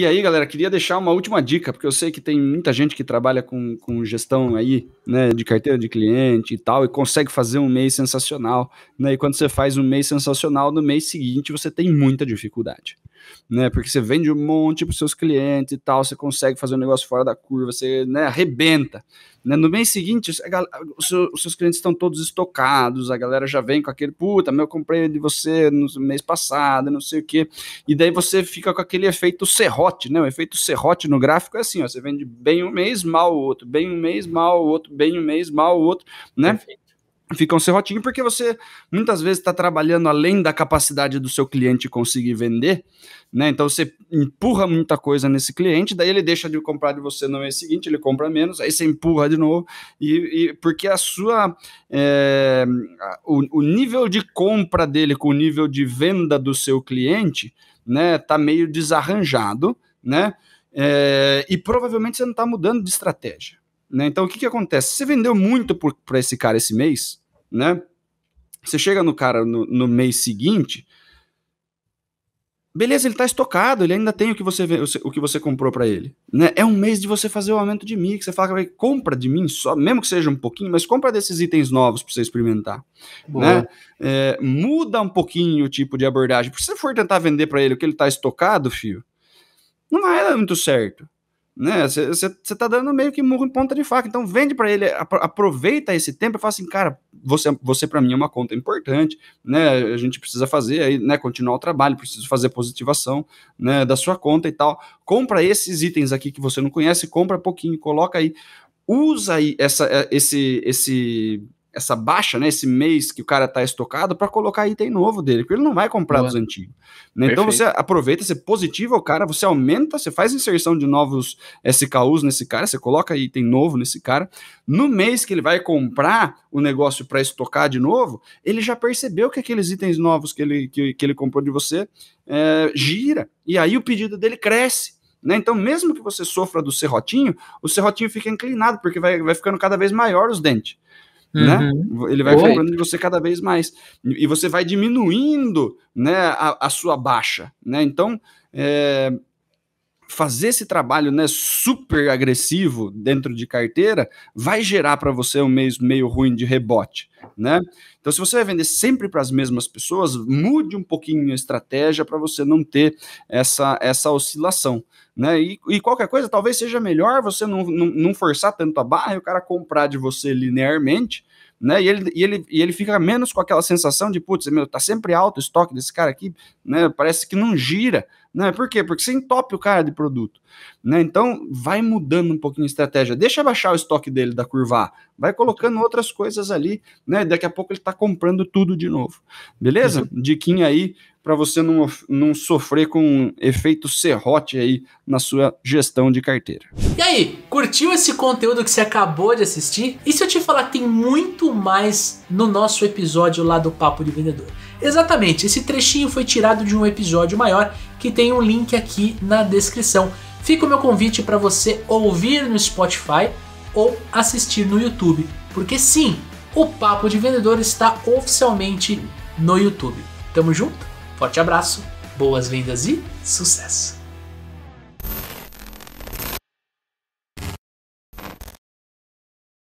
E aí, galera, queria deixar uma última dica, porque eu sei que tem muita gente que trabalha com, com gestão aí, né, de carteira de cliente e tal, e consegue fazer um mês sensacional, né? E quando você faz um mês sensacional, no mês seguinte você tem muita dificuldade né? Porque você vende um monte para os seus clientes e tal, você consegue fazer um negócio fora da curva, você né, arrebenta. Né? No mês seguinte, os seus clientes estão todos estocados, a galera já vem com aquele, puta, meu, eu comprei de você no mês passado, não sei o quê. E daí você fica com aquele efeito serrote, né? O efeito serrote no gráfico é assim, ó, você vende bem um mês, mal o outro, bem um mês, mal o outro, bem um mês, mal o outro, né? Perfeito ficam serrotinho, porque você muitas vezes está trabalhando além da capacidade do seu cliente conseguir vender, né? Então você empurra muita coisa nesse cliente, daí ele deixa de comprar de você no mês seguinte, ele compra menos, aí você empurra de novo, e, e porque a sua é, o, o nível de compra dele com o nível de venda do seu cliente, né, tá meio desarranjado, né? É, e provavelmente você não está mudando de estratégia. Né? Então, o que, que acontece? Você vendeu muito para esse cara esse mês, né? Você chega no cara no, no mês seguinte, beleza, ele está estocado, ele ainda tem o que você, o que você comprou para ele. Né? É um mês de você fazer o aumento de mim, que você fala, compra de mim só, mesmo que seja um pouquinho, mas compra desses itens novos para você experimentar. Né? É, muda um pouquinho o tipo de abordagem. Porque se você for tentar vender para ele o que ele está estocado, fio, não vai dar muito certo né? Você tá dando meio que murro em ponta de faca. Então vende para ele, aproveita esse tempo e fala assim, cara, você, você para mim é uma conta importante, né? A gente precisa fazer aí, né? Continuar o trabalho, preciso fazer positivação, né? Da sua conta e tal. Compra esses itens aqui que você não conhece, compra pouquinho, coloca aí, usa aí essa, eh, esse, esse essa baixa, né, esse mês que o cara tá estocado para colocar item novo dele, porque ele não vai comprar Boa. dos antigos. Né? Então você aproveita, você positiva o cara, você aumenta, você faz inserção de novos SKUs nesse cara, você coloca item novo nesse cara. No mês que ele vai comprar o negócio para estocar de novo, ele já percebeu que aqueles itens novos que ele, que, que ele comprou de você é, gira, e aí o pedido dele cresce. Né? Então, mesmo que você sofra do serrotinho, o serrotinho fica inclinado, porque vai, vai ficando cada vez maior os dentes. Né? Uhum. Né? Ele vai Oi. cobrando de você cada vez mais. E você vai diminuindo né, a, a sua baixa. Né? Então, é, fazer esse trabalho né, super agressivo dentro de carteira vai gerar para você um mês meio ruim de rebote. Né? Então, se você vai vender sempre para as mesmas pessoas, mude um pouquinho a estratégia para você não ter essa, essa oscilação. Né? E, e, qualquer coisa, talvez seja melhor você não, não, não, forçar tanto a barra e o cara comprar de você linearmente, né? E ele, e ele, e ele fica menos com aquela sensação de, putz, meu, tá sempre alto o estoque desse cara aqui, né? Parece que não gira. Né? Por quê? Porque você entope o cara de produto. Né? Então, vai mudando um pouquinho a estratégia. Deixa baixar o estoque dele da curva A vai colocando outras coisas ali, né? Daqui a pouco ele está comprando tudo de novo. Beleza? Uhum. Diquinha aí para você não, não sofrer com um efeito serrote aí na sua gestão de carteira. E aí, curtiu esse conteúdo que você acabou de assistir? E se eu te falar que tem muito mais no nosso episódio lá do Papo de Vendedor? Exatamente, esse trechinho foi tirado de um episódio maior que tem um link aqui na descrição. Fica o meu convite para você ouvir no Spotify ou assistir no YouTube, porque sim, o Papo de Vendedor está oficialmente no YouTube. Tamo junto, forte abraço, boas vendas e sucesso!